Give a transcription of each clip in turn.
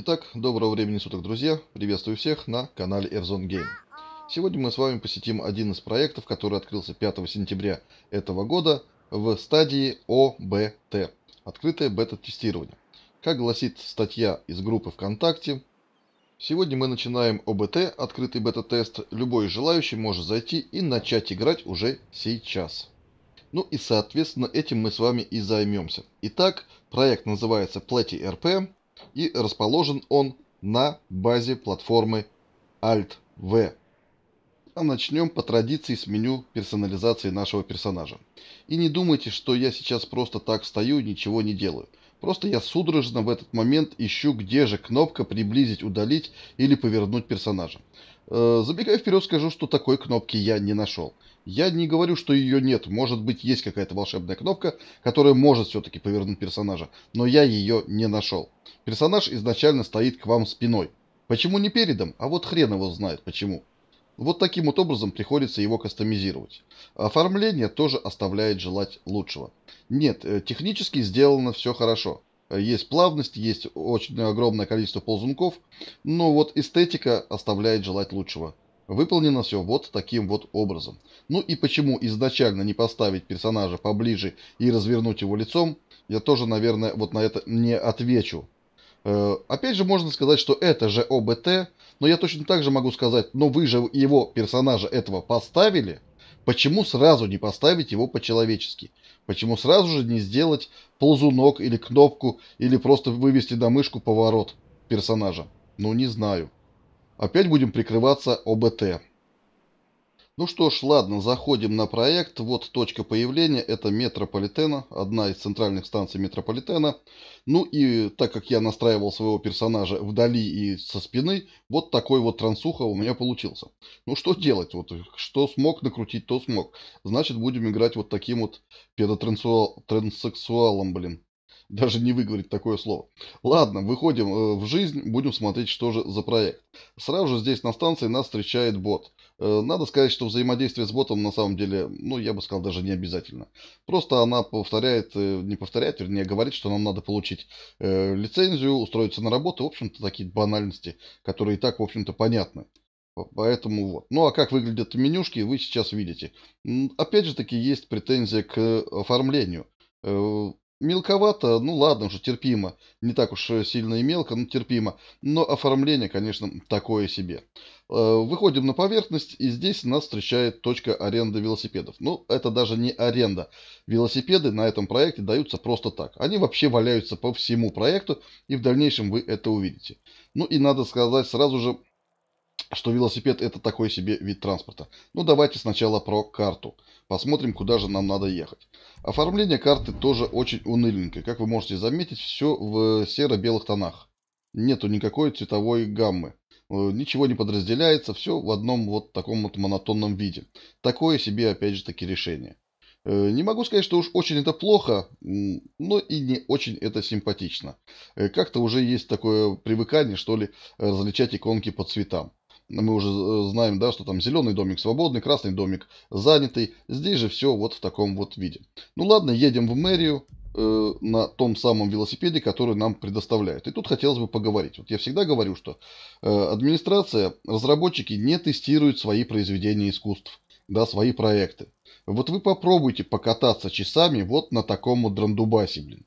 Итак, доброго времени суток, друзья! Приветствую всех на канале Airzone Game. Сегодня мы с вами посетим один из проектов, который открылся 5 сентября этого года в стадии ОБТ – открытое бета-тестирование. Как гласит статья из группы ВКонтакте, сегодня мы начинаем ОБТ – открытый бета-тест. Любой желающий может зайти и начать играть уже сейчас. Ну и соответственно этим мы с вами и займемся. Итак, проект называется Platy RP и расположен он на базе платформы Alt-V. А начнем по традиции с меню персонализации нашего персонажа. И не думайте, что я сейчас просто так стою и ничего не делаю. Просто я судорожно в этот момент ищу, где же кнопка «Приблизить», «Удалить» или «Повернуть персонажа». Э, забегая вперед, скажу, что такой кнопки я не нашел. Я не говорю, что ее нет. Может быть, есть какая-то волшебная кнопка, которая может все-таки повернуть персонажа, но я ее не нашел. Персонаж изначально стоит к вам спиной. Почему не передом? А вот хрен его знает почему. Вот таким вот образом приходится его кастомизировать. Оформление тоже оставляет желать лучшего. Нет, э, технически сделано все хорошо. Есть плавность, есть очень огромное количество ползунков, но вот эстетика оставляет желать лучшего. Выполнено все вот таким вот образом. Ну и почему изначально не поставить персонажа поближе и развернуть его лицом, я тоже, наверное, вот на это не отвечу. Э, опять же, можно сказать, что это же ОБТ, но я точно так же могу сказать, но вы же его персонажа этого поставили, почему сразу не поставить его по-человечески? Почему сразу же не сделать ползунок или кнопку, или просто вывести на мышку поворот персонажа? Ну, не знаю. Опять будем прикрываться ОБТ. Ну что ж, ладно, заходим на проект. Вот точка появления, это метрополитена, одна из центральных станций метрополитена. Ну и так как я настраивал своего персонажа вдали и со спины, вот такой вот трансуха у меня получился. Ну что делать, вот что смог накрутить, то смог. Значит будем играть вот таким вот педотрансексуалом, блин. даже не выговорить такое слово. Ладно, выходим э, в жизнь, будем смотреть, что же за проект. Сразу же здесь на станции нас встречает бот. Э, надо сказать, что взаимодействие с ботом на самом деле, ну, я бы сказал, даже не обязательно. Просто она повторяет, э, не повторяет, вернее, говорит, что нам надо получить лицензию, устроиться на работу. В общем-то, такие банальности, которые и так, в общем-то, понятны. Поэтому вот. Ну а как выглядят менюшки, вы сейчас видите. Опять же таки есть претензия к оформлению. Мелковато, ну ладно уже, терпимо. Не так уж э, сильно и мелко, но терпимо. Но оформление, конечно, такое себе. Э, выходим на поверхность, и здесь нас встречает точка аренды велосипедов. Ну, это даже не аренда. Велосипеды на этом проекте даются просто так. Они вообще валяются по всему проекту, и в дальнейшем вы это увидите. Ну и надо сказать сразу же, что велосипед это такой себе вид транспорта. Но ну, давайте сначала про карту. Посмотрим, куда же нам надо ехать. Оформление карты тоже очень уныленькое. Как вы можете заметить, все в серо-белых тонах. Нету никакой цветовой гаммы. Э, ничего не подразделяется, все в одном вот таком вот монотонном виде. Такое себе, опять же таки, решение. Э, не могу сказать, что уж очень это плохо, но и не очень это симпатично. Э, как-то уже есть такое привыкание, что ли, различать иконки по цветам. Ну, мы уже э, знаем, да, что там зеленый домик свободный, красный домик занятый. Здесь же все вот в таком вот виде. Ну ладно, едем в мэрию э, на том самом велосипеде, который нам предоставляют. И тут хотелось бы поговорить. Вот я всегда говорю, что э, администрация, разработчики не тестируют свои произведения искусств, да, свои проекты. Вот вы попробуйте покататься часами вот на таком вот драндубасе, блин.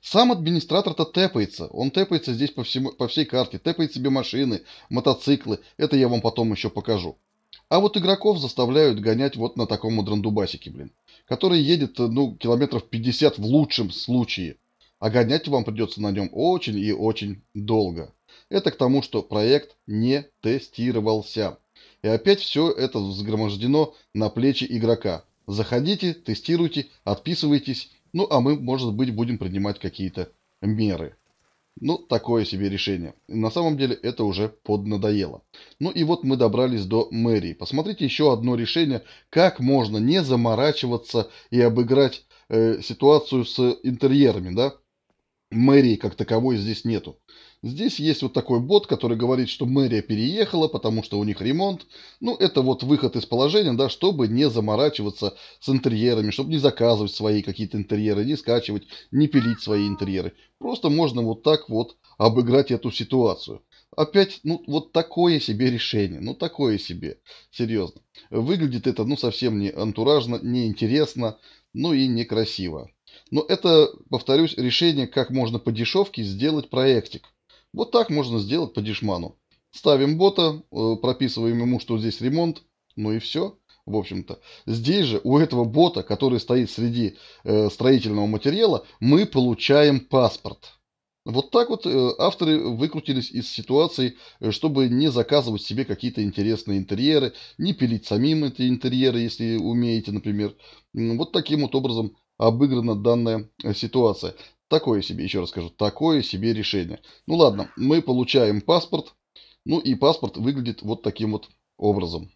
Сам администратор-то тэпается. Он тэпается здесь по, всему, по всей карте, тэпает себе машины, мотоциклы. Это я вам потом еще покажу. А вот игроков заставляют гонять вот на таком драндубасике, блин. Который едет, э, ну, километров 50 в лучшем случае. А гонять вам придется на нем очень и очень долго. Это к тому, что проект не тестировался. И опять все это взгромождено на плечи игрока. Заходите, тестируйте, отписывайтесь ну, а мы, может быть, будем принимать какие-то меры. Ну, такое себе решение. На самом деле это уже поднадоело. Ну и вот мы добрались до мэрии. Посмотрите еще одно решение, как можно не заморачиваться и обыграть э, ситуацию с интерьерами, да? Мэрии как таковой здесь нету. Здесь есть вот такой бот, который говорит, что мэрия переехала, потому что у них ремонт. Ну, это вот выход из положения, да, чтобы не заморачиваться с интерьерами, чтобы не заказывать свои какие-то интерьеры, не скачивать, не пилить свои интерьеры. Просто можно вот так вот обыграть эту ситуацию. Опять, ну, вот такое себе решение, ну, такое себе, серьезно. Выглядит это, ну, совсем не антуражно, не интересно, ну, и некрасиво. Но это, повторюсь, решение, как можно по дешевке сделать проектик. Вот так можно сделать по дешману. Ставим бота, э, прописываем ему, что здесь ремонт, ну и все, в общем-то. Здесь же у этого бота, который стоит среди э, строительного материала, мы получаем паспорт. Вот так вот э, авторы выкрутились из ситуации, чтобы не заказывать себе какие-то интересные интерьеры, не пилить самим эти интерьеры, если умеете, например. Вот таким вот образом обыграна данная ситуация. Такое себе, еще раз скажу, такое себе решение. Ну ладно, мы получаем паспорт. Ну и паспорт выглядит вот таким вот образом.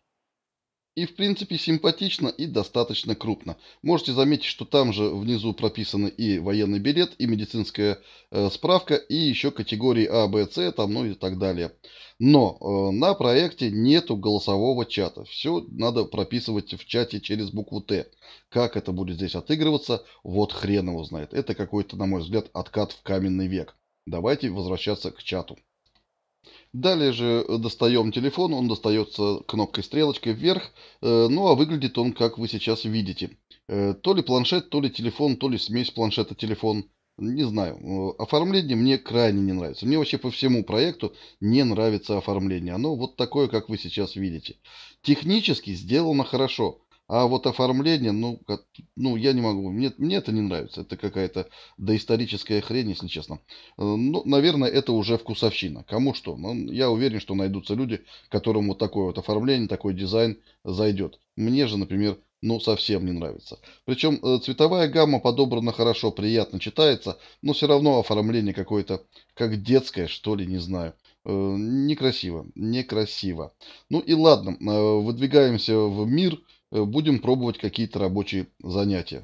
И, в принципе, симпатично и достаточно крупно. Можете заметить, что там же внизу прописаны и военный билет, и медицинская э, справка, и еще категории А, Б, С, там, ну и так далее. Но э, на проекте нету голосового чата. Все надо прописывать в чате через букву Т. Как это будет здесь отыгрываться, вот хрен его знает. Это какой-то, на мой взгляд, откат в каменный век. Давайте возвращаться к чату. Далее же э, достаем телефон, он достается кнопкой стрелочкой вверх, э, ну а выглядит он, как вы сейчас видите. Э, то ли планшет, то ли телефон, то ли смесь планшета телефон. Не знаю, оформление мне крайне не нравится. Мне вообще по всему проекту не нравится оформление. Оно вот такое, как вы сейчас видите. Технически сделано хорошо. А вот оформление, ну, ну я не могу. Мне, мне это не нравится. Это какая-то доисторическая хрень, если честно. Э, ну, наверное, это уже вкусовщина. Кому что. Но ну, я уверен, что найдутся люди, которым вот такое вот оформление, такой дизайн зайдет. Мне же, например, ну, совсем не нравится. Причем э, цветовая гамма подобрана хорошо, приятно читается, но все равно оформление какое-то, как детское, что ли, не знаю э, некрасиво, некрасиво. Ну и ладно, выдвигаемся в мир Э, будем пробовать какие-то рабочие занятия.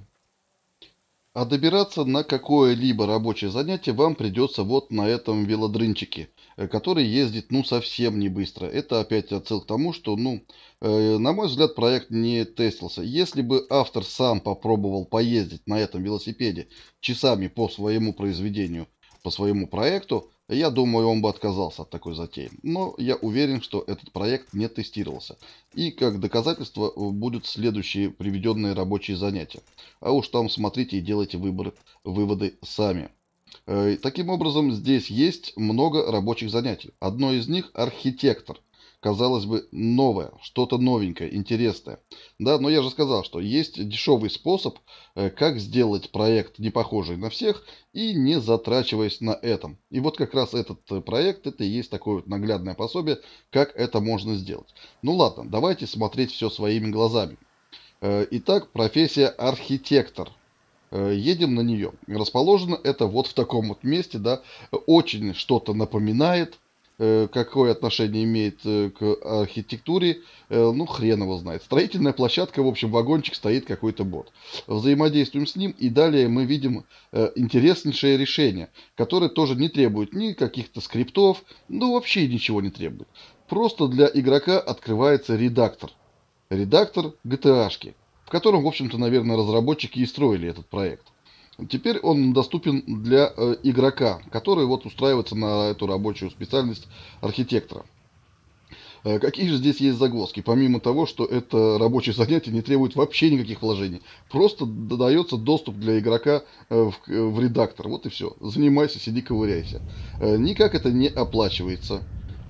А добираться на какое-либо рабочее занятие вам придется вот на этом велодрынчике, э, который ездит ну совсем не быстро. Это опять отсыл к тому, что ну, э, на мой взгляд, проект не тестился. Если бы автор сам попробовал поездить на этом велосипеде часами по своему произведению, по своему проекту, я думаю, он бы отказался от такой затеи, но я уверен, что этот проект не тестировался. И как доказательство э, будут следующие приведенные рабочие занятия. А уж там смотрите и делайте выборы, выводы сами. Э, таким образом, здесь есть много рабочих занятий. Одно из них – архитектор – казалось бы, новое, что-то новенькое, интересное. Да, но я же сказал, что есть дешевый способ, э, как сделать проект не похожий на всех и не затрачиваясь на этом. И вот как раз этот э, проект, это и есть такое вот наглядное пособие, как это можно сделать. Ну ладно, давайте смотреть все своими глазами. Э, итак, профессия архитектор едем на нее. Расположено это вот в таком вот месте, да, очень что-то напоминает Э, какое отношение имеет э, к архитектуре, э, ну, хрен его знает. Строительная площадка, в общем, вагончик стоит какой-то бот. Взаимодействуем с ним, и далее мы видим интереснейшее решение, которое тоже не требует ни каких-то скриптов, ну, вообще ничего не требует. Просто для игрока открывается редактор. Редактор GTA-шки, в котором, в общем-то, наверное, разработчики и строили этот проект. Теперь он доступен для э, игрока, который вот устраивается на эту рабочую специальность архитектора. Э, какие же здесь есть загвоздки? Помимо того, что это рабочее занятие не требует вообще никаких вложений. Просто дается доступ для игрока э, в, э, в редактор. Вот и все. Занимайся, сиди, ковыряйся. Э, никак это не оплачивается.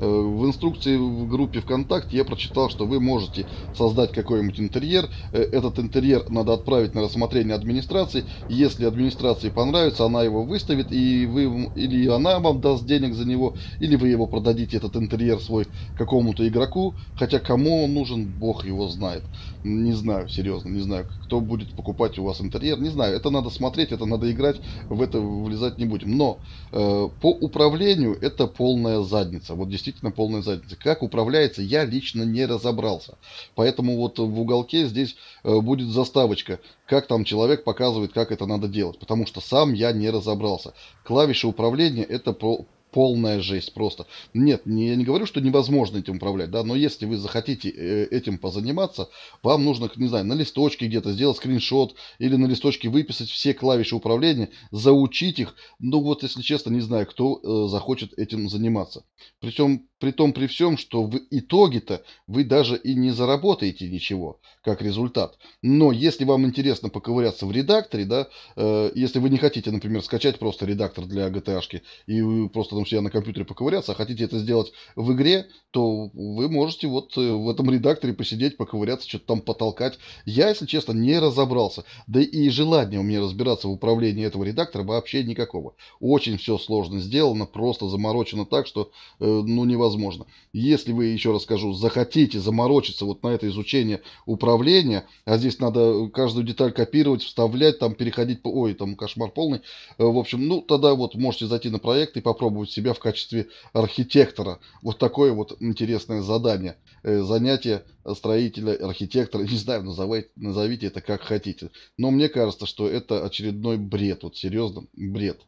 Э, в инструкции в группе ВКонтакте я прочитал, что вы можете создать какой-нибудь интерьер. Э, этот интерьер надо отправить на рассмотрение администрации. Если администрации понравится, она его выставит, и вы или она вам даст денег за него, или вы его продадите, этот интерьер свой, какому-то игроку. Хотя кому он нужен, бог его знает. Не знаю, серьезно, не знаю, кто будет покупать у вас интерьер, не знаю. Это надо смотреть, это надо играть, в это влезать не будем. Но э, по управлению это полная задница. Вот действительно действительно полная задница. Как управляется, я лично не разобрался. Поэтому вот в уголке здесь э, будет заставочка, как там человек показывает, как это надо делать. Потому что сам я не разобрался. Клавиши управления это полная жесть просто. Нет, не я не говорю, что невозможно этим управлять, да, но если вы захотите э, этим позаниматься, вам нужно, не знаю, на листочке где-то сделать скриншот или на листочке выписать все клавиши управления, заучить их. Ну вот, если честно, не знаю, кто э, захочет этим заниматься. Причем при том при всем, что в итоге-то вы даже и не заработаете ничего как результат. Но если вам интересно поковыряться в редакторе, да, э, если вы не хотите, например, скачать просто редактор для GTA-шки и вы просто там себя на компьютере поковыряться, а хотите это сделать в игре, то вы можете вот э, в этом редакторе посидеть, поковыряться, что-то там потолкать. Я, если честно, не разобрался. Да и желания у меня разбираться в управлении этого редактора вообще никакого. Очень все сложно сделано, просто заморочено так, что э, ну невозможно возможно. Если вы, еще раз скажу, захотите заморочиться вот на это изучение управления, а здесь надо каждую деталь копировать, вставлять, там переходить, ой, там кошмар полный, э, в общем, ну, тогда вот можете зайти на проект и попробовать себя в качестве архитектора. Вот такое вот интересное задание, э, занятие строителя, архитектора, не знаю, назовите, назовите это как хотите. Но мне кажется, что это очередной бред, вот серьезно, бред.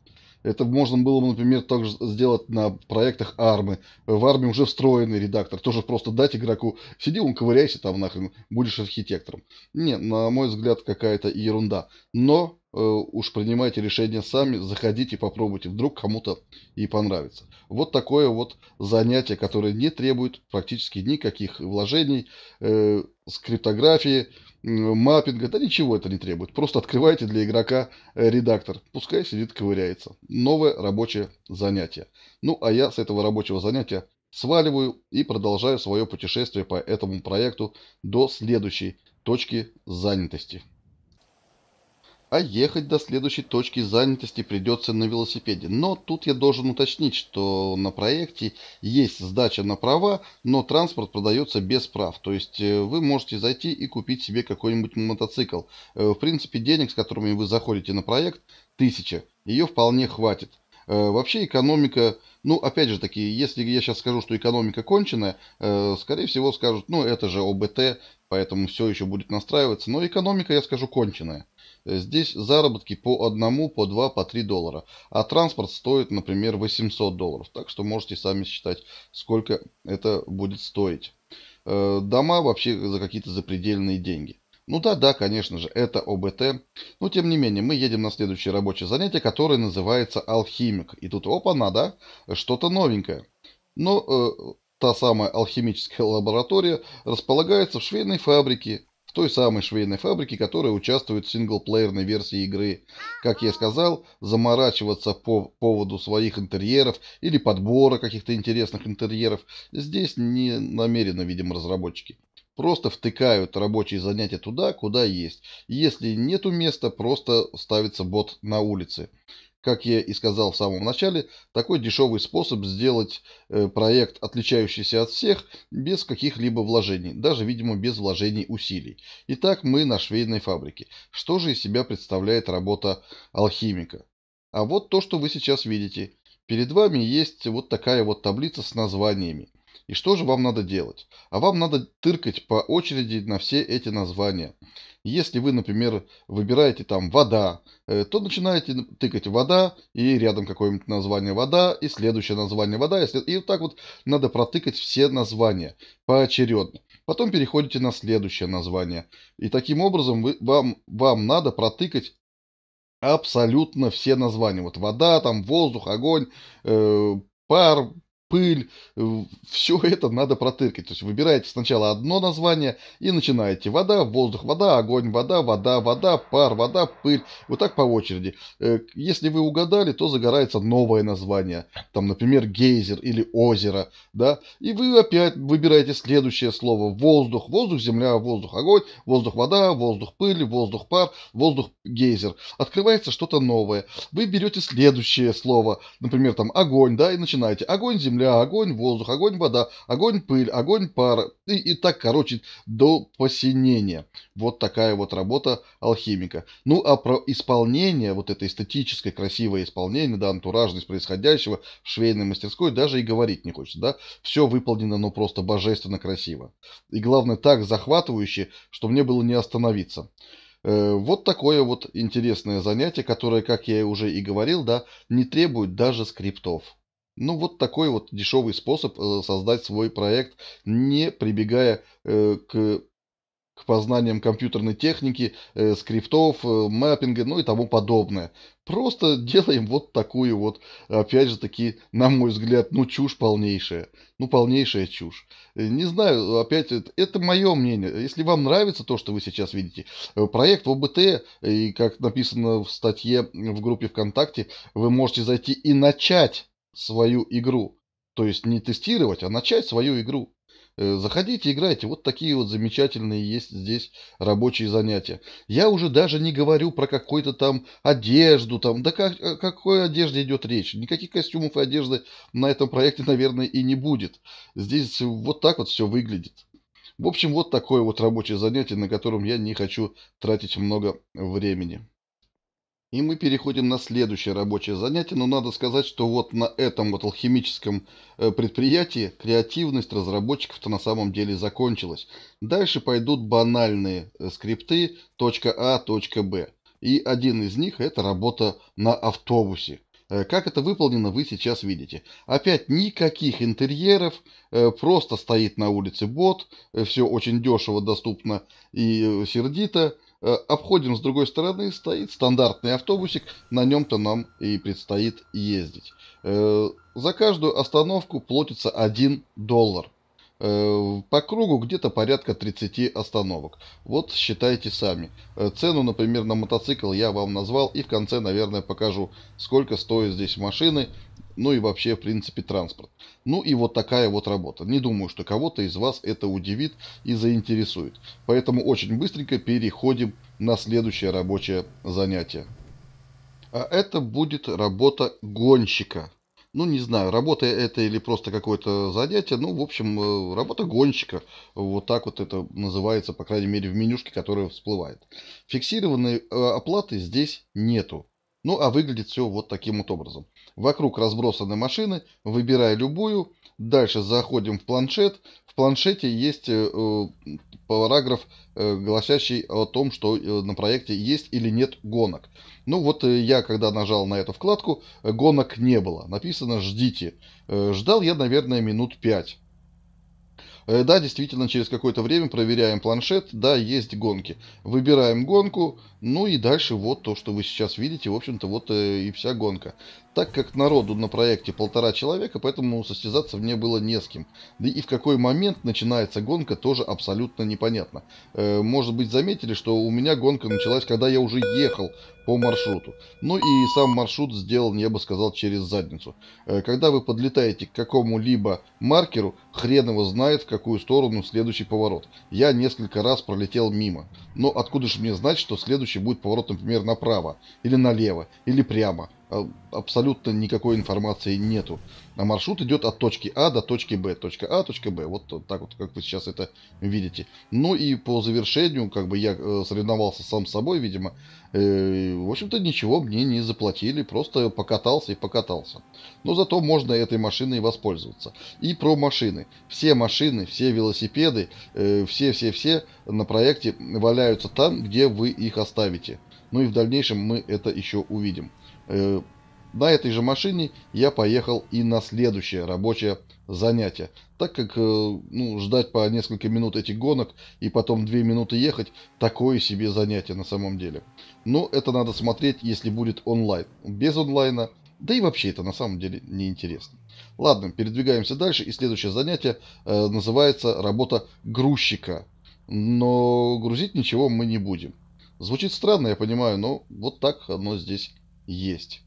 Это можно было бы, например, также сделать на проектах армы. В армии уже встроенный редактор. Тоже просто дать игроку. Сиди, он ковыряйся там нахрен, будешь архитектором. Не, на мой взгляд, какая-то ерунда. Но э, уж принимайте решение сами, заходите, попробуйте. Вдруг кому-то и понравится. Вот такое вот занятие, которое не требует практически никаких вложений. Э, с криптографии, маппинга, да ничего это не требует. Просто открывайте для игрока э, редактор, пускай сидит ковыряется. Новое рабочее занятие. Ну а я с этого рабочего занятия сваливаю и продолжаю свое путешествие по этому проекту до следующей точки занятости а ехать до следующей точки занятости придется на велосипеде. Но тут я должен уточнить, что на проекте есть сдача на права, но транспорт продается без прав. То есть э, вы можете зайти и купить себе какой-нибудь мотоцикл. Э, в принципе, денег, с которыми вы заходите на проект, тысяча. Ее вполне хватит. Э, вообще экономика, ну опять же таки, если я сейчас скажу, что экономика конченая, скорее всего скажут, ну это же ОБТ, поэтому все еще будет настраиваться. Но экономика, я скажу, конченая. Здесь заработки по одному, по два, по три доллара. А транспорт стоит, например, 800 долларов. Так что можете сами считать, сколько это будет стоить. Э, дома вообще за какие-то запредельные деньги. Ну да, да, конечно же, это ОБТ. Но тем не менее, мы едем на следующее рабочее занятие, которое называется алхимик. И тут, опа, надо что-то новенькое. Но э, та самая алхимическая лаборатория располагается в швейной фабрике в той самой швейной фабрике, которая участвует в синглплеерной версии игры. Как я сказал, заморачиваться по поводу своих интерьеров или подбора каких-то интересных интерьеров здесь не намерены, видимо, разработчики. Просто втыкают рабочие занятия туда, куда есть. Если нету места, просто ставится бот на улице. Как я и сказал в самом начале, такой дешевый способ сделать э, проект, отличающийся от всех, без каких-либо вложений, даже, видимо, без вложений усилий. Итак, мы на швейной фабрике. Что же из себя представляет работа алхимика? А вот то, что вы сейчас видите. Перед вами есть вот такая вот таблица с названиями. И что же вам надо делать? А вам надо тыркать по очереди на все эти названия. Если вы, например, выбираете там «вода», э, то начинаете тыкать «вода» и рядом какое-нибудь название «вода», и следующее название «вода», и, след... и вот так вот надо протыкать все названия поочередно. Потом переходите на следующее название. И таким образом вы, вам, вам надо протыкать абсолютно все названия. Вот вода, там воздух, огонь, э, пар, пыль, э, все это надо протыркать. То есть выбираете сначала одно название и начинаете. Вода, воздух, вода, огонь, вода, вода, вода, пар, вода, пыль. Вот так по очереди. Э, если вы угадали, то загорается новое название. Там, например, гейзер или озеро. Да? И вы опять выбираете следующее слово. Воздух, воздух, земля, воздух, огонь, воздух, вода, воздух, пыль, воздух, пар, воздух, гейзер. Открывается что-то новое. Вы берете следующее слово. Например, там огонь, да, и начинаете. Огонь, земля, земля, огонь, воздух, огонь, вода, огонь, пыль, огонь, пар И, и так, короче, до посинения. Вот такая вот работа алхимика. Ну, а про исполнение, вот это эстетическое, красивое исполнение, да, антуражность происходящего в швейной мастерской даже и говорить не хочется, да. Все выполнено, но ну, просто божественно красиво. И главное, так захватывающе, что мне было не остановиться. Э, вот такое вот интересное занятие, которое, как я уже и говорил, да, не требует даже скриптов. Ну, вот такой вот дешевый способ э, создать свой проект, не прибегая э, к к познаниям компьютерной техники, э, скриптов, э, мэппинга, ну и тому подобное. Просто делаем вот такую вот, опять же таки, на мой взгляд, ну чушь полнейшая. Ну полнейшая чушь. Э, не знаю, опять, это, это мое мнение. Если вам нравится то, что вы сейчас видите, проект в ОБТ, и как написано в статье в группе ВКонтакте, вы можете зайти и начать свою игру. То есть не тестировать, а начать свою игру. Э, заходите, играйте. Вот такие вот замечательные есть здесь рабочие занятия. Я уже даже не говорю про какую-то там одежду. Там, да как, о какой одежде идет речь? Никаких костюмов и одежды на этом проекте, наверное, и не будет. Здесь вот так вот все выглядит. В общем, вот такое вот рабочее занятие, на котором я не хочу тратить много времени. И мы переходим на следующее рабочее занятие, но надо сказать, что вот на этом вот алхимическом э, предприятии креативность разработчиков-то на самом деле закончилась. Дальше пойдут банальные э, скрипты .а, .б. И один из них это работа на автобусе. Э, как это выполнено, вы сейчас видите. Опять никаких интерьеров, просто стоит на улице бот, все очень дешево, доступно и сердито. Э, обходим с другой стороны, стоит стандартный автобусик, на нем-то нам и предстоит ездить. Э, за каждую остановку платится 1 доллар. Э, по кругу где-то порядка 30 остановок. Вот считайте сами. Цену, например, на мотоцикл я вам назвал и в конце, наверное, покажу, сколько стоят здесь машины ну и вообще, в принципе, транспорт. Ну и вот такая вот работа. Не думаю, что кого-то из вас это удивит и заинтересует. Поэтому очень быстренько переходим на следующее рабочее занятие. А это будет работа гонщика. Ну, не знаю, работа это или просто какое-то занятие. Ну, в общем, э, работа гонщика. Вот так вот это называется, по крайней мере, в менюшке, которая всплывает. Фиксированной э, оплаты здесь нету. Ну, а выглядит все вот таким вот образом. Вокруг разбросаны машины, выбирай любую. Дальше заходим в планшет. В планшете есть э, параграф, э, гласящий о том, что э, на проекте есть или нет гонок. Ну вот э, я, когда нажал на эту вкладку, э, гонок не было. Написано «Ждите». Э, ждал я, наверное, минут пять. Э, да, действительно, через какое-то время проверяем планшет, да, есть гонки. Выбираем гонку, ну и дальше вот то, что вы сейчас видите, в общем-то, вот э, и вся гонка. Так как народу на проекте полтора человека, поэтому состязаться мне было не с кем. Да и в какой момент начинается гонка, тоже абсолютно непонятно. Э, может быть заметили, что у меня гонка началась, когда я уже ехал по маршруту. Ну и сам маршрут сделан, я бы сказал, через задницу. Э, когда вы подлетаете к какому-либо маркеру, хрен его знает, в какую сторону следующий поворот. Я несколько раз пролетел мимо. Но откуда же мне знать, что следующий будет поворот, например, направо, или налево, или прямо абсолютно никакой информации нету. А маршрут идет от точки А до точки Б. Точка А, точка Б. Вот так вот, как вы сейчас это видите. Ну и по завершению, как бы я э, соревновался сам с собой, видимо, э, в общем-то ничего мне не заплатили, просто покатался и покатался. Но зато можно этой машиной воспользоваться. И про машины. Все машины, все велосипеды, все-все-все э, на проекте валяются там, где вы их оставите. Ну и в дальнейшем мы это еще увидим. Э, на этой же машине я поехал и на следующее рабочее занятие, так как э, ну, ждать по несколько минут этих гонок и потом две минуты ехать – такое себе занятие на самом деле. Но это надо смотреть, если будет онлайн. Без онлайна, да и вообще это на самом деле неинтересно. Ладно, передвигаемся дальше, и следующее занятие э, называется «Работа грузчика». Но грузить ничего мы не будем. Звучит странно, я понимаю, но вот так оно здесь есть.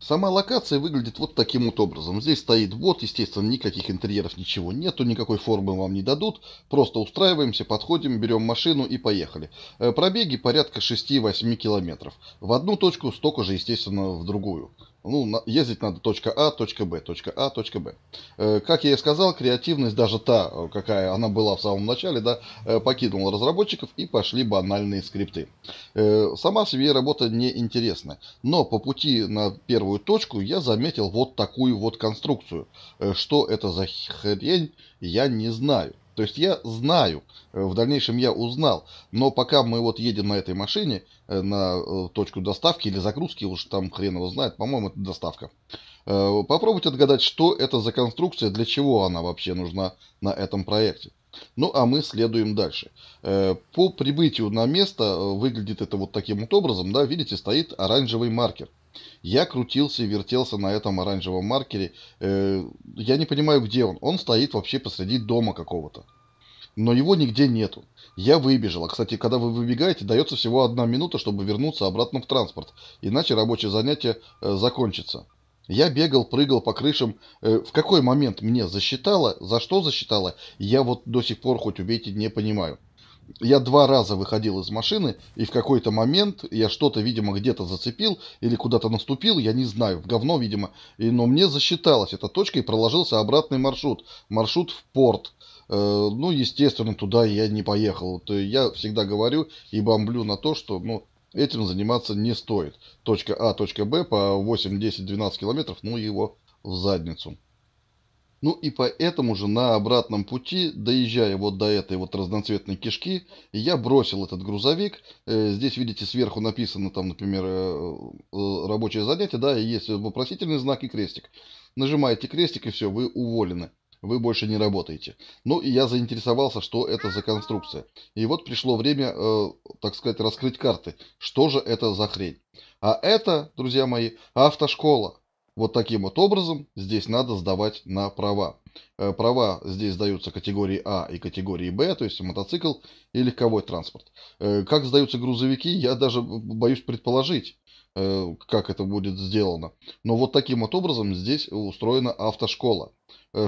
Сама локация выглядит вот таким вот образом. Здесь стоит бот, естественно, никаких интерьеров, ничего нету, никакой формы вам не дадут. Просто устраиваемся, подходим, берем машину и поехали. Э, пробеги порядка 6-8 километров. В одну точку, столько же, естественно, в другую ну, ездить надо точка А, точка Б, точка А, точка Б. Э, как я и сказал, креативность, даже та, э, какая она была в самом начале, да, э, покинула разработчиков и пошли банальные скрипты. Сама себе работа неинтересна, но по пути на первую точку я заметил вот такую вот конструкцию. Что это за хрень, я не знаю. То есть я знаю, э, в дальнейшем я узнал, но пока мы вот едем на этой машине э, на э, точку доставки или загрузки, уж там хрен его знает, по-моему, это доставка. Попробуйте отгадать, что это за конструкция, для чего она вообще нужна на этом проекте. Ну, а мы следуем дальше. По прибытию на место выглядит это вот таким вот образом, да, видите, стоит оранжевый маркер. Я крутился и вертелся на этом оранжевом маркере. Э, я не понимаю, где он. Он стоит вообще посреди дома какого-то. Но его нигде нету. Я выбежал. А, кстати, когда вы выбегаете, дается всего одна минута, чтобы вернуться обратно в транспорт. Иначе рабочее занятие э, закончится. Я бегал, прыгал по крышам. Э, в какой момент мне засчитало, за что засчитало, я вот до сих пор хоть убейте не понимаю. Я два раза выходил из машины, и в какой-то момент я что-то, видимо, где-то зацепил или куда-то наступил, я не знаю, в говно, видимо. И, но мне засчиталась эта точка, и проложился обратный маршрут. Маршрут в порт. Э, ну, естественно, туда я не поехал. То я всегда говорю и бомблю на то, что, ну, этим заниматься не стоит. Точка А, точка Б по 8, 10, 12 километров, ну, его в задницу. Ну и поэтому же на обратном пути, доезжая вот до этой вот разноцветной кишки, я бросил этот грузовик. Э, здесь, видите, сверху написано там, например, э, э, рабочее занятие, да, и есть вопросительный знак и крестик. Нажимаете крестик и все, вы уволены. Вы больше не работаете. Ну и я заинтересовался, что это за конструкция. И вот пришло время, э, так сказать, раскрыть карты. Что же это за хрень? А это, друзья мои, автошкола. Вот таким вот образом здесь надо сдавать на права. Э, права здесь сдаются категории А и категории Б, то есть мотоцикл и легковой транспорт. Э, как сдаются грузовики, я даже боюсь предположить, э, как это будет сделано. Но вот таким вот образом здесь устроена автошкола.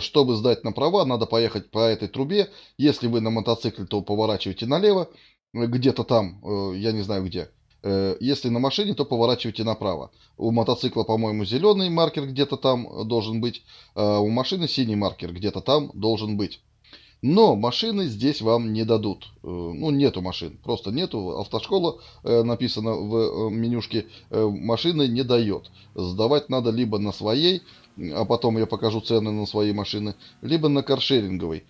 Чтобы сдать на права, надо поехать по этой трубе. Если вы на мотоцикле, то поворачивайте налево, где-то там, я не знаю где, Э, если на машине, то поворачивайте направо. У мотоцикла, по-моему, зеленый маркер где-то там должен быть. А у машины синий маркер где-то там должен быть. Но машины здесь вам не дадут. Э, ну, нету машин. Просто нету. Автошкола э, написано в менюшке. Машины не дает. Сдавать надо либо на своей, а потом я покажу цены на свои машины, либо на каршеринговой.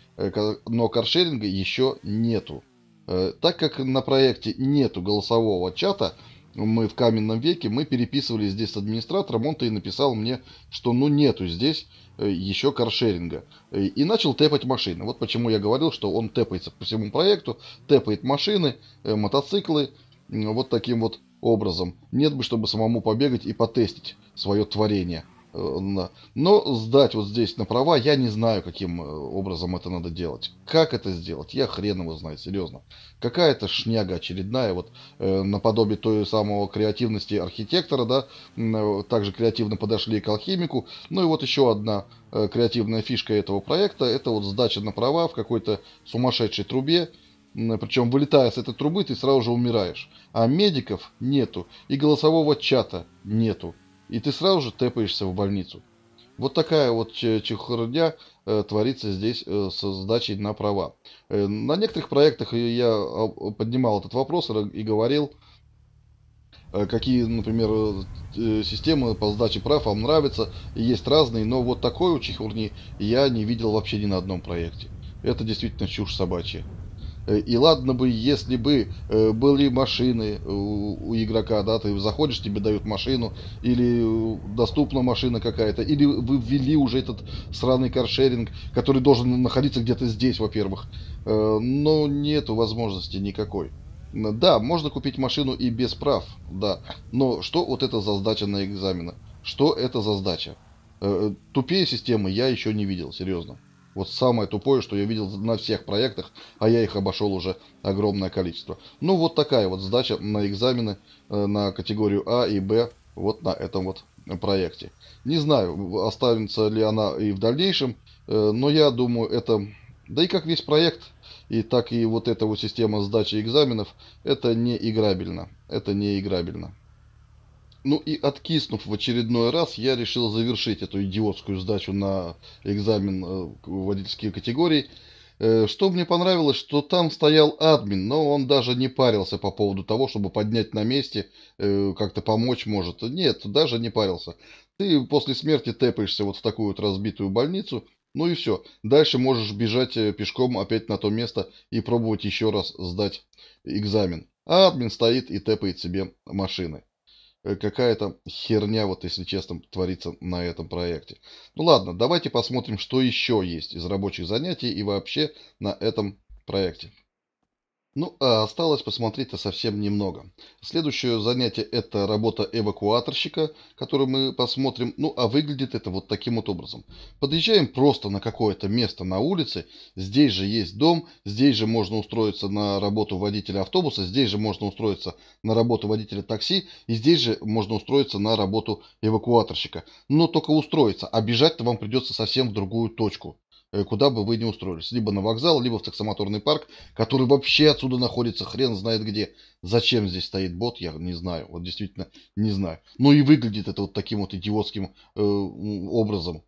Но каршеринга еще нету. Э, так как на проекте нету голосового чата, мы в каменном веке, мы переписывались здесь с администратором, он-то и написал мне, что ну нету здесь э, еще каршеринга. Э, и начал тэпать машины. Вот почему я говорил, что он тэпается по всему проекту, тэпает машины, мотоциклы, вот таким вот образом. Нет бы, чтобы самому побегать и потестить свое творение. Но сдать вот здесь на права я не знаю, каким э, образом это надо делать. Как это сделать? Я хрен его знает, серьезно. Какая-то шняга очередная, вот э, наподобие той самого креативности архитектора, да, э, также креативно подошли к алхимику. Ну и вот еще одна креативная фишка этого проекта, это вот сдача на права в какой-то сумасшедшей трубе, причем вылетая с этой трубы, ты сразу же умираешь. А медиков нету, и голосового чата нету и ты сразу же тэпаешься в больницу. Вот такая вот чехурня э, творится здесь э, со сдачей на права. Э, на некоторых проектах я а, поднимал этот вопрос и говорил, какие, например, системы по сдаче прав вам нравятся. Есть разные, но вот такой у чехурни я не видел вообще ни на одном проекте. Это действительно чушь собачья. Э, и ладно бы, если бы э, были машины у, у игрока, да, ты заходишь, тебе дают машину, или доступна машина какая-то, или вы ввели уже этот сраный каршеринг, который должен находиться где-то здесь, во-первых. Э, но нету возможности никакой. Да, можно купить машину и без прав, да. Но что вот это за сдача на экзамены? Что это за сдача? Тупее системы я еще не видел, серьезно. Вот самое тупое, что я видел на всех проектах, а я их обошел уже огромное количество. Ну, вот такая вот сдача на экзамены э, на категорию А и Б вот на этом вот проекте. Не знаю, останется ли она и в дальнейшем, э, но я думаю, это... Да и как весь проект, и так и вот эта вот система сдачи экзаменов, это не играбельно. Это не играбельно. Ну и откиснув в очередной раз, я решил завершить эту идиотскую сдачу на экзамен э, водительские категории. Э, что мне понравилось, что там стоял админ, но он даже не парился по поводу того, чтобы поднять на месте, э, как-то помочь может. Нет, даже не парился. Ты после смерти тэпаешься вот в такую вот разбитую больницу, ну и все. Дальше можешь бежать пешком опять на то место и пробовать еще раз сдать экзамен. А админ стоит и тэпает себе машины. Э, какая-то херня, вот если честно, творится на этом проекте. Ну ладно, давайте посмотрим, что еще есть из рабочих занятий и вообще на этом проекте. Ну, а осталось посмотреть-то совсем немного. Следующее занятие – это работа эвакуаторщика, которую мы посмотрим. Ну, а выглядит это вот таким вот образом. Подъезжаем просто на какое-то место на улице. Здесь же есть дом, здесь же можно устроиться на работу водителя автобуса, здесь же можно устроиться на работу водителя такси, и здесь же можно устроиться на работу эвакуаторщика. Но только устроиться, а бежать-то вам придется совсем в другую точку. Э, куда бы вы ни устроились. Либо на вокзал, либо в таксомоторный парк, который вообще отсюда находится, хрен знает где. Зачем здесь стоит бот, я не знаю, вот действительно не знаю. Ну и выглядит это вот таким вот идиотским э, образом.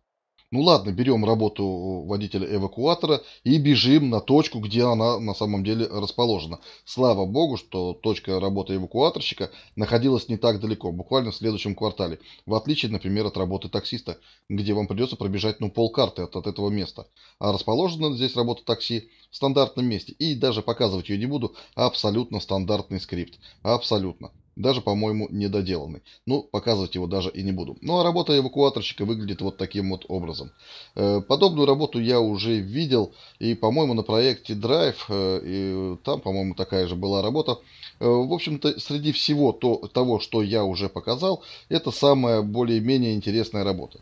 Ну ладно, берем работу водителя эвакуатора и бежим на точку, где она на самом деле расположена. Слава богу, что точка работы эвакуаторщика находилась не так далеко, буквально в следующем квартале. В отличие, например, от работы таксиста, где вам придется пробежать ну полкарты от, от этого места. А расположена здесь работа такси в стандартном месте. И даже показывать ее не буду. Абсолютно стандартный скрипт. Абсолютно. Даже, по-моему, недоделанный. Ну, показывать его даже и не буду. Ну, а работа эвакуаторщика выглядит вот таким вот образом. Э, подобную работу я уже видел. И, по-моему, на проекте Drive, э, и там, по-моему, такая же была работа. Э, в общем-то, среди всего то, того, что я уже показал, это самая более-менее интересная работа.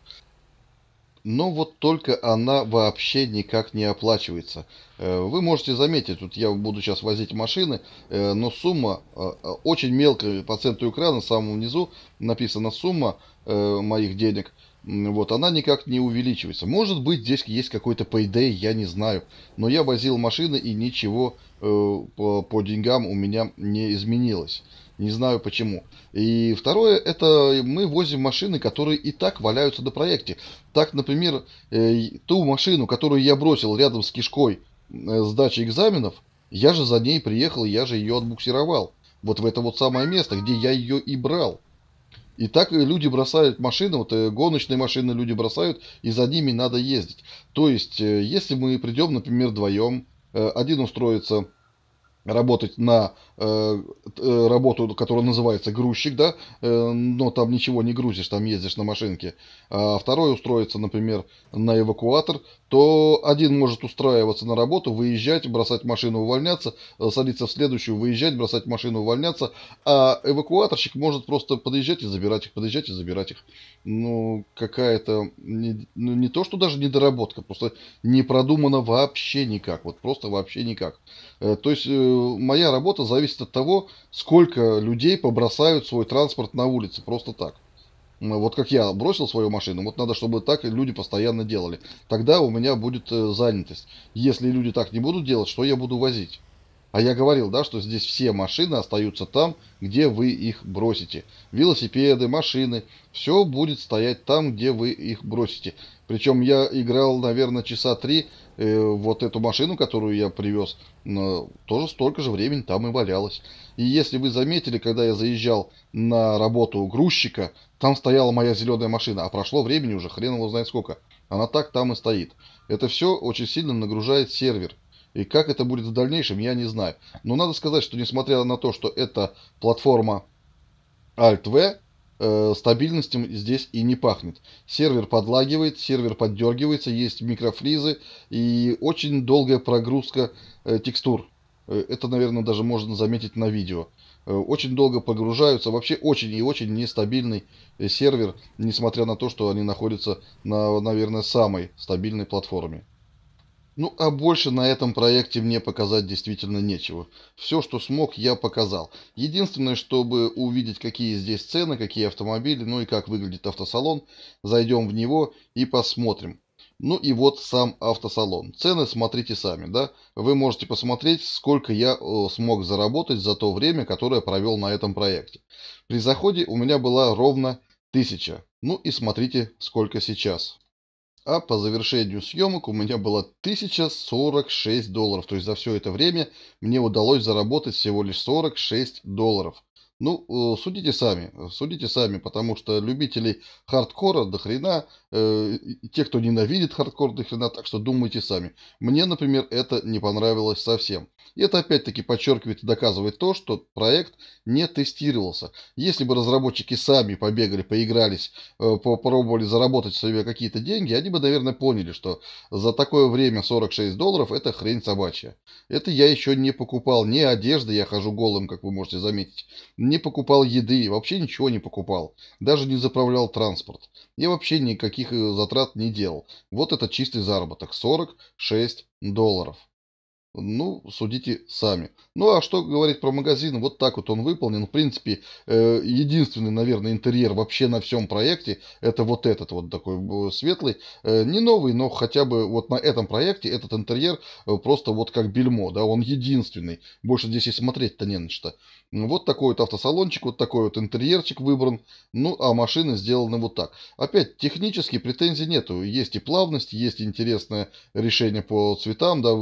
Но вот только она вообще никак не оплачивается. Э, вы можете заметить, тут я буду сейчас возить машины, э, но сумма э, очень мелкая по центру экрана, в самом низу написана сумма моих денег. Вот, она никак не увеличивается. Может быть, здесь есть какой-то payday, я не знаю. Но я возил машины и ничего по деньгам у меня не изменилось. Не знаю почему. И второе, это мы возим машины, которые и так валяются до проекте. Так, например, э, ту машину, которую я бросил рядом с кишкой э, сдачи экзаменов, я же за ней приехал, я же ее отбуксировал. Вот в это вот самое место, где я ее и брал. И так люди бросают машины, вот э, гоночные машины люди бросают, и за ними надо ездить. То есть, если мы придем, например, вдвоем, один устроится работать на э, э, работу, которая называется грузчик, да, э, но там ничего не грузишь, там ездишь на машинке, а второй устроится, например, на эвакуатор, то один может устраиваться на работу, выезжать, бросать машину, увольняться, э, садиться в следующую, выезжать, бросать машину, увольняться, а эвакуаторщик может просто подъезжать и забирать их, подъезжать и забирать их. Ну, какая-то, не, ну, не то, что даже недоработка, просто не продумано вообще никак, вот просто вообще никак. Э, то есть э, моя работа зависит от того, сколько людей побросают свой транспорт на улице, просто так. Ну, вот как я бросил свою машину, вот надо, чтобы так люди постоянно делали. Тогда у меня будет э, занятость. Если люди так не будут делать, что я буду возить? А я говорил, да, что здесь все машины остаются там, где вы их бросите. Велосипеды, машины, все будет стоять там, где вы их бросите. Причем я играл, наверное, часа три Э, вот эту машину, которую я привез, тоже столько же времени там и валялась. И если вы заметили, когда я заезжал на работу грузчика, там стояла моя зеленая машина, а прошло времени уже хрен его знает сколько. Она так там и стоит. Это все очень сильно нагружает сервер. И как это будет в дальнейшем, я не знаю. Но надо сказать, что несмотря на то, что это платформа Alt-V, э, стабильности здесь и не пахнет. Сервер подлагивает, сервер поддергивается, есть микрофризы и очень долгая прогрузка э, текстур. Э, это, наверное, даже можно заметить на видео. Э, очень долго погружаются. Вообще очень и очень нестабильный сервер, несмотря на то, что они находятся на, наверное, самой стабильной платформе. Ну, а больше на этом проекте мне показать действительно нечего. Все, что смог, я показал. Единственное, чтобы увидеть, какие здесь цены, какие автомобили, ну и как выглядит автосалон, зайдем в него и посмотрим. Ну и вот сам автосалон. Цены смотрите сами, да. Вы можете посмотреть, сколько я смог заработать за то время, которое провел на этом проекте. При заходе у меня была ровно 1000. Ну и смотрите, сколько сейчас а по завершению съемок у меня было 1046 долларов. То есть за все это время мне удалось заработать всего лишь 46 долларов. Ну, э, судите сами, судите сами, потому что любителей хардкора до хрена, э, те, кто ненавидит хардкор до хрена, так что думайте сами. Мне, например, это не понравилось совсем. И это опять-таки подчеркивает и доказывает то, что проект не тестировался. Если бы разработчики сами побегали, поигрались, э, попробовали заработать себе какие-то деньги, они бы, наверное, поняли, что за такое время 46 долларов – это хрень собачья. Это я еще не покупал ни одежды, я хожу голым, как вы можете заметить, не покупал еды, вообще ничего не покупал, даже не заправлял транспорт. Я вообще никаких э, затрат не делал. Вот это чистый заработок – 46 долларов. Ну, судите сами. Ну, а что говорить про магазин, вот так вот он выполнен. В принципе, э, единственный, наверное, интерьер вообще на всем проекте, это вот этот вот такой э, светлый. Э, не новый, но хотя бы вот на этом проекте этот интерьер просто вот как бельмо, да, он единственный. Больше здесь и смотреть-то не на что. Вот такой вот автосалончик, вот такой вот интерьерчик выбран. Ну, а машины сделаны вот так. Опять, технически претензий нету. Есть и плавность, есть интересное решение по цветам, да,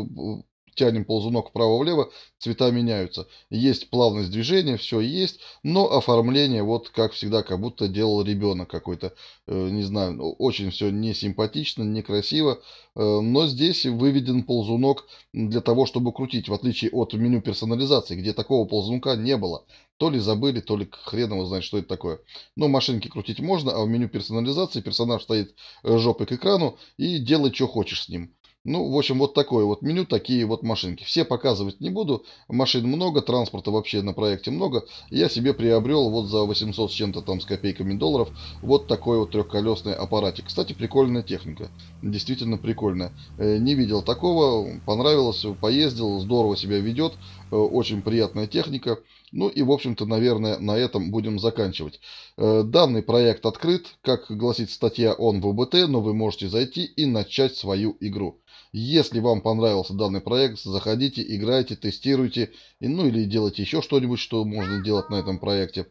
тянем ползунок вправо-влево, цвета меняются. Есть плавность движения, все есть, но оформление вот как всегда, как будто делал ребенок какой-то. Э, не знаю, ну, очень все несимпатично, некрасиво, э, но здесь выведен ползунок для того, чтобы крутить, в отличие от меню персонализации, где такого ползунка не было. То ли забыли, то ли хрен его знает, что это такое. Но машинки крутить можно, а в меню персонализации персонаж стоит э, жопой к экрану и делай, что хочешь с ним. Ну, в общем, вот такое вот меню, такие вот машинки. Все показывать не буду, машин много, транспорта вообще на проекте много. Я себе приобрел вот за 800 с чем-то там с копейками долларов вот такой вот трехколесный аппаратик. Кстати, прикольная техника, действительно прикольная. Э, не видел такого, понравилось, поездил, здорово себя ведет, э, очень приятная техника. Ну и, в общем-то, наверное, на этом будем заканчивать. Э, данный проект открыт, как гласит статья, он в ВБТ, но вы можете зайти и начать свою игру. Если вам понравился данный проект, заходите, играйте, тестируйте, ну или делайте еще что-нибудь, что можно делать на этом проекте.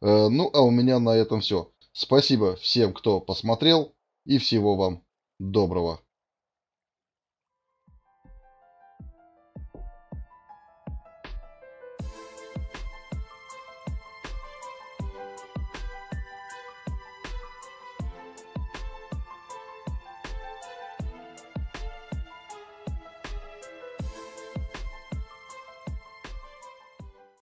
Э, ну а у меня на этом все. Спасибо всем, кто посмотрел и всего вам доброго.